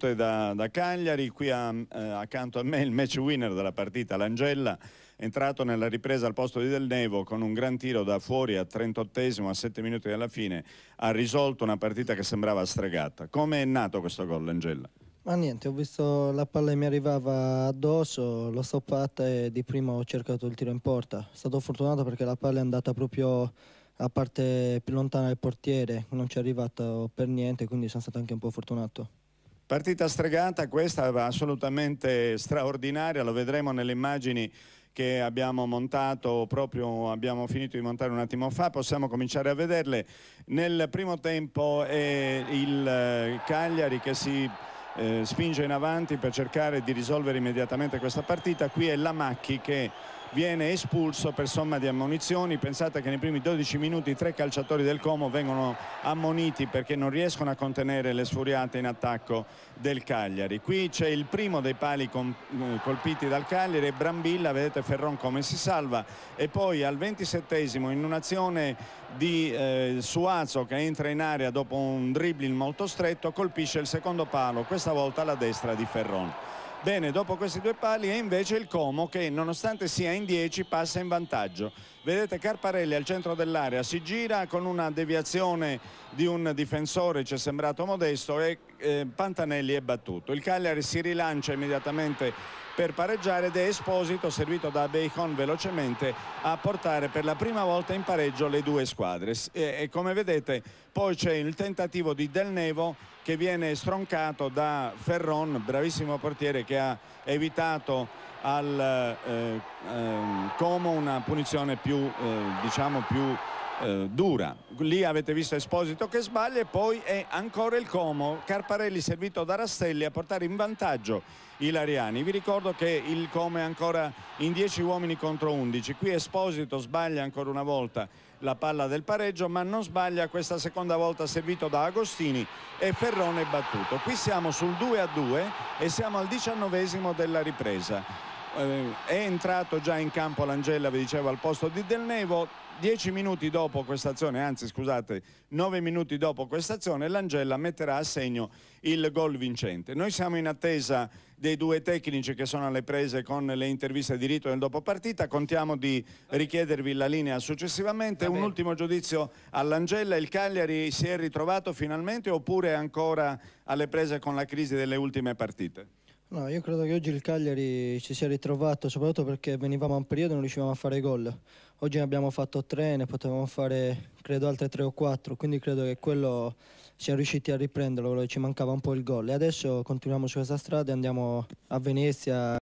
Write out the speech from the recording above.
Da, da, Cagliari, qui a, eh, accanto a me il match winner della partita, l'Angella, entrato nella ripresa al posto di Del Nevo con un gran tiro da fuori a 38 a 7 minuti dalla fine, ha risolto una partita che sembrava stregata. Come è nato questo gol, l'Angella? Ma niente, ho visto la palla che mi arrivava addosso, l'ho stoppata e di prima ho cercato il tiro in porta. È stato fortunato perché la palla è andata proprio a parte più lontana del portiere, non ci è arrivato per niente, quindi sono stato anche un po' fortunato. Partita stregata questa assolutamente straordinaria, lo vedremo nelle immagini che abbiamo montato proprio abbiamo finito di montare un attimo fa possiamo cominciare a vederle nel primo tempo è il eh, Cagliari che si eh, spinge in avanti per cercare di risolvere immediatamente questa partita qui è la Macchi che viene espulso per somma di ammonizioni pensate che nei primi 12 minuti tre calciatori del Como vengono ammoniti perché non riescono a contenere le sfuriate in attacco del Cagliari qui c'è il primo dei pali eh, colpiti dal Cagliari e Brambilla vedete Ferron come si salva e poi al 27esimo in un'azione di eh, Suazo che entra in area dopo un dribbling molto stretto colpisce il secondo palo questa volta alla destra di Ferron Bene, dopo questi due pali è invece il Como che nonostante sia in 10 passa in vantaggio. Vedete Carparelli al centro dell'area, si gira con una deviazione di un difensore, ci è sembrato modesto, e eh, Pantanelli è battuto. Il Cagliari si rilancia immediatamente per pareggiare è Esposito servito da Bacon velocemente a portare per la prima volta in pareggio le due squadre e, e come vedete poi c'è il tentativo di Del Nevo che viene stroncato da Ferron bravissimo portiere che ha evitato al eh, eh, Como una punizione più, eh, diciamo più eh, dura. Lì avete visto Esposito che sbaglia e poi è ancora il Como. Carparelli servito da Rastelli a portare in vantaggio Ilariani. Vi ricordo che il Como è ancora in 10 uomini contro 11. Qui Esposito sbaglia ancora una volta la palla del pareggio ma non sbaglia questa seconda volta servito da Agostini e Ferrone battuto. Qui siamo sul 2 a 2 e siamo al diciannovesimo della ripresa. Eh, è entrato già in campo l'Angella, vi dicevo, al posto di Del Nevo. Dieci minuti dopo questa azione, anzi scusate, nove minuti dopo questa azione, l'Angella metterà a segno il gol vincente. Noi siamo in attesa dei due tecnici che sono alle prese con le interviste di rito del dopopartita. Contiamo di richiedervi la linea successivamente. Un ultimo giudizio all'Angella. Il Cagliari si è ritrovato finalmente oppure ancora alle prese con la crisi delle ultime partite? No, io credo che oggi il Cagliari ci sia ritrovato, soprattutto perché venivamo a un periodo e non riuscivamo a fare gol. Oggi ne abbiamo fatto tre, ne potevamo fare credo altre tre o quattro, quindi credo che quello siamo riusciti a riprenderlo, ci mancava un po' il gol. E adesso continuiamo su questa strada e andiamo a Venezia.